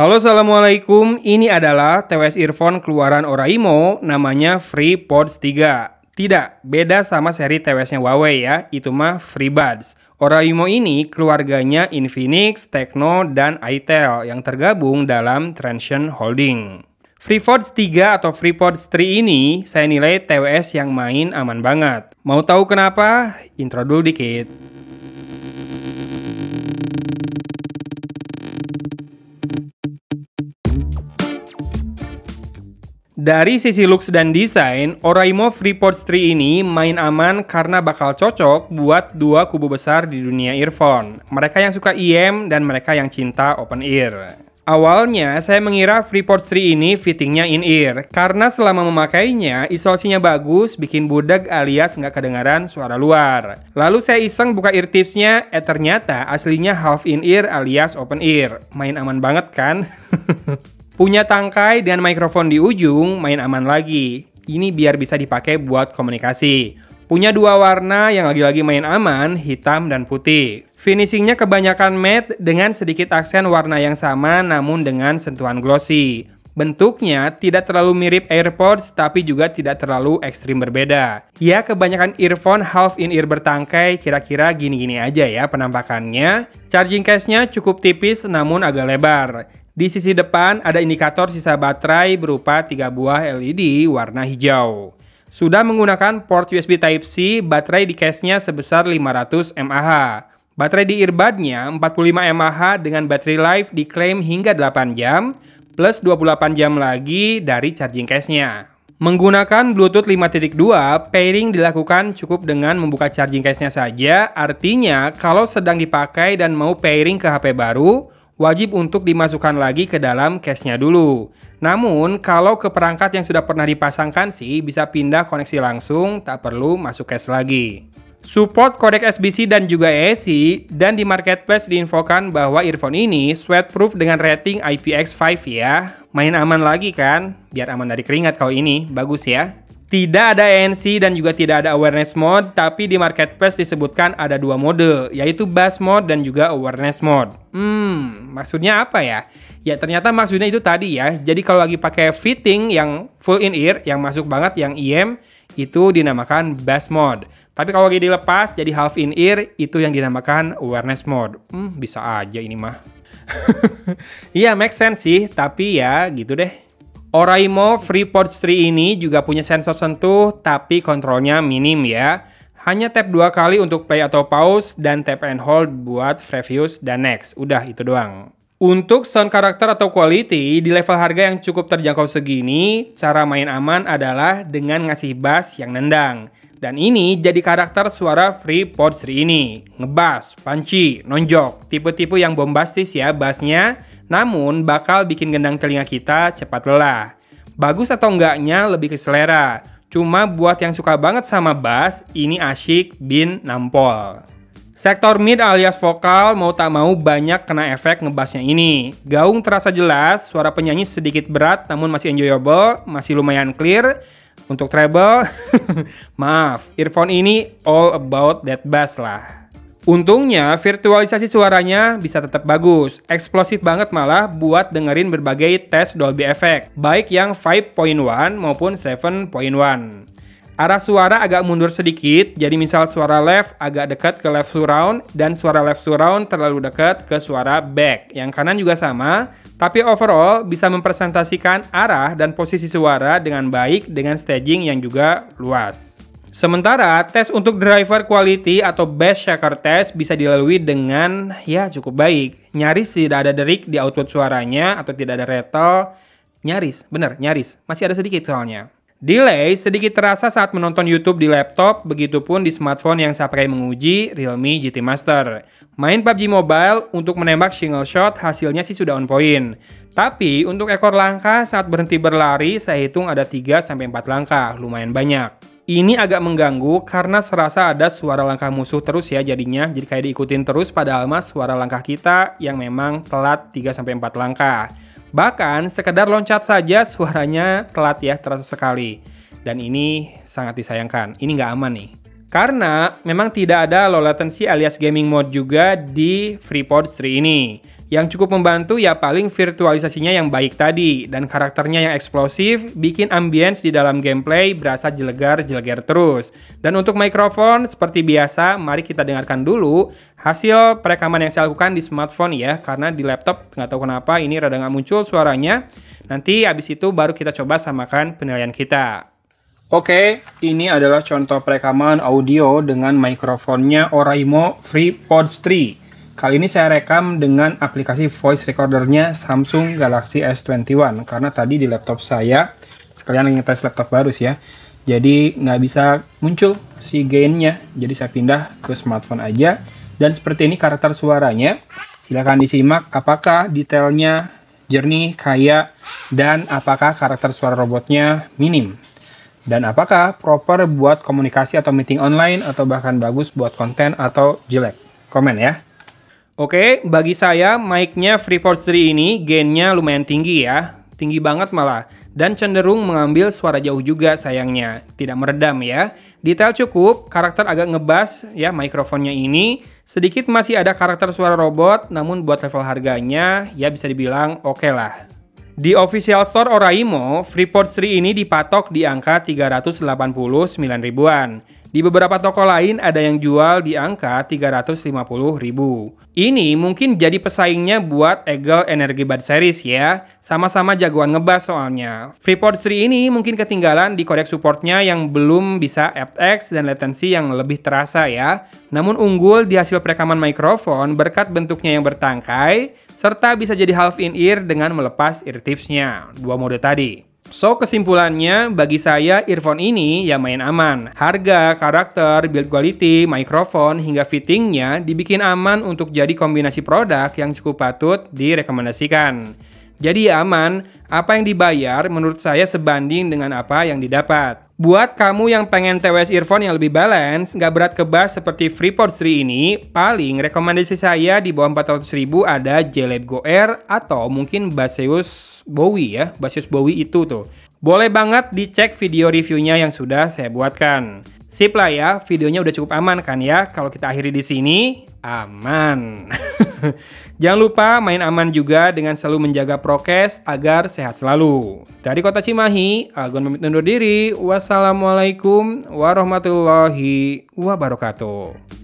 Halo Assalamualaikum, ini adalah TWS earphone keluaran Oraimo, namanya FreePods 3. Tidak, beda sama seri TWS-nya Huawei ya, itu mah FreeBuds. Oraimo ini keluarganya Infinix, Tecno, dan Itel yang tergabung dalam Transient Holding. FreePods 3 atau FreePods 3 ini saya nilai TWS yang main aman banget. Mau tahu kenapa? Intro dulu dikit. Dari sisi looks dan desain, Oraimo Freeport 3 ini main aman karena bakal cocok buat dua kubu besar di dunia earphone. Mereka yang suka IM e dan mereka yang cinta open ear. Awalnya, saya mengira Freeport 3 ini fittingnya in-ear, karena selama memakainya, isolasinya bagus, bikin budak alias nggak kedengaran suara luar. Lalu saya iseng buka ear tipsnya, eh ternyata aslinya half in-ear alias open ear. Main aman banget kan? Punya tangkai dengan mikrofon di ujung, main aman lagi. Ini biar bisa dipakai buat komunikasi. Punya dua warna yang lagi-lagi main aman, hitam dan putih. Finishingnya kebanyakan matte dengan sedikit aksen warna yang sama namun dengan sentuhan glossy. Bentuknya tidak terlalu mirip AirPods tapi juga tidak terlalu ekstrim berbeda. Ya kebanyakan earphone half in ear bertangkai kira-kira gini-gini aja ya penampakannya. Charging case-nya cukup tipis namun agak lebar. Di sisi depan ada indikator sisa baterai berupa 3 buah LED warna hijau. Sudah menggunakan port USB Type-C, baterai di case-nya sebesar 500 mAh. Baterai di earbud-nya 45 mAh dengan battery life diklaim hingga 8 jam, plus 28 jam lagi dari charging case-nya. Menggunakan Bluetooth 5.2, pairing dilakukan cukup dengan membuka charging case-nya saja, artinya kalau sedang dipakai dan mau pairing ke HP baru, wajib untuk dimasukkan lagi ke dalam case-nya dulu. Namun, kalau ke perangkat yang sudah pernah dipasangkan sih bisa pindah koneksi langsung, tak perlu masuk case lagi. Support kodek SBC dan juga ESC, dan di marketplace diinfokan bahwa earphone ini sweatproof dengan rating IPX5 ya. Main aman lagi kan? Biar aman dari keringat kalau ini, bagus ya. Tidak ada ANC dan juga tidak ada awareness mode, tapi di marketplace disebutkan ada dua mode, yaitu bass mode dan juga awareness mode. Hmm, maksudnya apa ya? Ya ternyata maksudnya itu tadi ya. Jadi kalau lagi pakai fitting yang full in ear, yang masuk banget yang IM, itu dinamakan bass mode. Tapi kalau lagi dilepas jadi half in ear, itu yang dinamakan awareness mode. Hmm, bisa aja ini mah. Iya, yeah, make sense sih, tapi ya gitu deh. Oraimo Freeport 3 ini juga punya sensor sentuh tapi kontrolnya minim ya. Hanya tap dua kali untuk play atau pause dan tap and hold buat previous dan next. Udah itu doang. Untuk sound karakter atau quality, di level harga yang cukup terjangkau segini, cara main aman adalah dengan ngasih bass yang nendang. Dan ini jadi karakter suara Freeport 3 ini. Ngebass, panci, nonjok, tipe-tipe yang bombastis ya bassnya, namun, bakal bikin gendang telinga kita cepat lelah. Bagus atau enggaknya lebih ke selera. Cuma buat yang suka banget sama bass, ini asyik bin nampol. Sektor mid alias vokal mau tak mau banyak kena efek ngebassnya ini. Gaung terasa jelas, suara penyanyi sedikit berat namun masih enjoyable, masih lumayan clear. Untuk treble, maaf, earphone ini all about that bass lah. Untungnya virtualisasi suaranya bisa tetap bagus, eksplosif banget malah buat dengerin berbagai tes Dolby Effect, baik yang 5.1 maupun 7.1. Arah suara agak mundur sedikit, jadi misal suara left agak dekat ke left surround dan suara left surround terlalu dekat ke suara back. Yang kanan juga sama, tapi overall bisa mempresentasikan arah dan posisi suara dengan baik dengan staging yang juga luas. Sementara tes untuk driver quality atau best shaker test bisa dilalui dengan ya cukup baik. Nyaris tidak ada derik di output suaranya atau tidak ada rattle. Nyaris, bener, nyaris. Masih ada sedikit soalnya. Delay sedikit terasa saat menonton YouTube di laptop, begitupun di smartphone yang saya pakai menguji Realme GT Master. Main PUBG Mobile untuk menembak single shot hasilnya sih sudah on point. Tapi untuk ekor langkah saat berhenti berlari saya hitung ada 3-4 langkah, lumayan banyak. Ini agak mengganggu karena serasa ada suara langkah musuh terus ya jadinya. Jadi kayak diikutin terus pada alma suara langkah kita yang memang telat 3-4 langkah. Bahkan sekedar loncat saja suaranya telat ya terasa sekali. Dan ini sangat disayangkan. Ini nggak aman nih. Karena memang tidak ada low latency alias gaming mode juga di Freeport 3 ini. Yang cukup membantu ya paling virtualisasinya yang baik tadi dan karakternya yang eksplosif bikin ambience di dalam gameplay berasa jelegar-jelegar terus. Dan untuk mikrofon seperti biasa mari kita dengarkan dulu hasil perekaman yang saya lakukan di smartphone ya karena di laptop nggak tahu kenapa ini rada nggak muncul suaranya. Nanti abis itu baru kita coba samakan penilaian kita. Oke, ini adalah contoh perekaman audio dengan mikrofonnya Oraimo FreePods 3. Kali ini saya rekam dengan aplikasi voice recordernya Samsung Galaxy S21 karena tadi di laptop saya sekalian ngetes laptop baru sih ya. Jadi nggak bisa muncul si gainnya. Jadi saya pindah ke smartphone aja. Dan seperti ini karakter suaranya. Silahkan disimak apakah detailnya jernih, kaya, dan apakah karakter suara robotnya minim. Dan apakah proper buat komunikasi atau meeting online atau bahkan bagus buat konten atau jelek. Komen ya. Oke, bagi saya mic-nya Freeport 3 ini gainnya lumayan tinggi ya. Tinggi banget malah. Dan cenderung mengambil suara jauh juga sayangnya. Tidak meredam ya. Detail cukup, karakter agak ngebas ya mikrofonnya ini. Sedikit masih ada karakter suara robot, namun buat level harganya ya bisa dibilang oke okay lah. Di official store Oraimo, Freeport 3 ini dipatok di angka 389 ribuan. Di beberapa toko lain ada yang jual di angka 350 ribu. Ini mungkin jadi pesaingnya buat Eagle Energy Bud Series ya. Sama-sama jagoan ngebas soalnya. Freeport 3 ini mungkin ketinggalan di kodek supportnya yang belum bisa aptX dan latency yang lebih terasa ya. Namun unggul di hasil perekaman mikrofon berkat bentuknya yang bertangkai, serta bisa jadi half in ear dengan melepas ear tipsnya, dua mode tadi. So kesimpulannya bagi saya earphone ini ya main aman. Harga, karakter, build quality, mikrofon hingga fittingnya dibikin aman untuk jadi kombinasi produk yang cukup patut direkomendasikan. Jadi ya aman, apa yang dibayar menurut saya sebanding dengan apa yang didapat. Buat kamu yang pengen TWS earphone yang lebih balance, nggak berat kebas seperti Freeport 3 ini, paling rekomendasi saya di bawah 400 ribu ada j Go Air atau mungkin Baseus Bowie ya, Baseus Bowie itu tuh. Boleh banget dicek video reviewnya yang sudah saya buatkan. Sip lah ya, videonya udah cukup aman kan ya. Kalau kita akhiri di sini, aman. Jangan lupa main aman juga dengan selalu menjaga prokes agar sehat selalu. Dari Kota Cimahi, Agun pamit undur diri. Wassalamualaikum warahmatullahi wabarakatuh.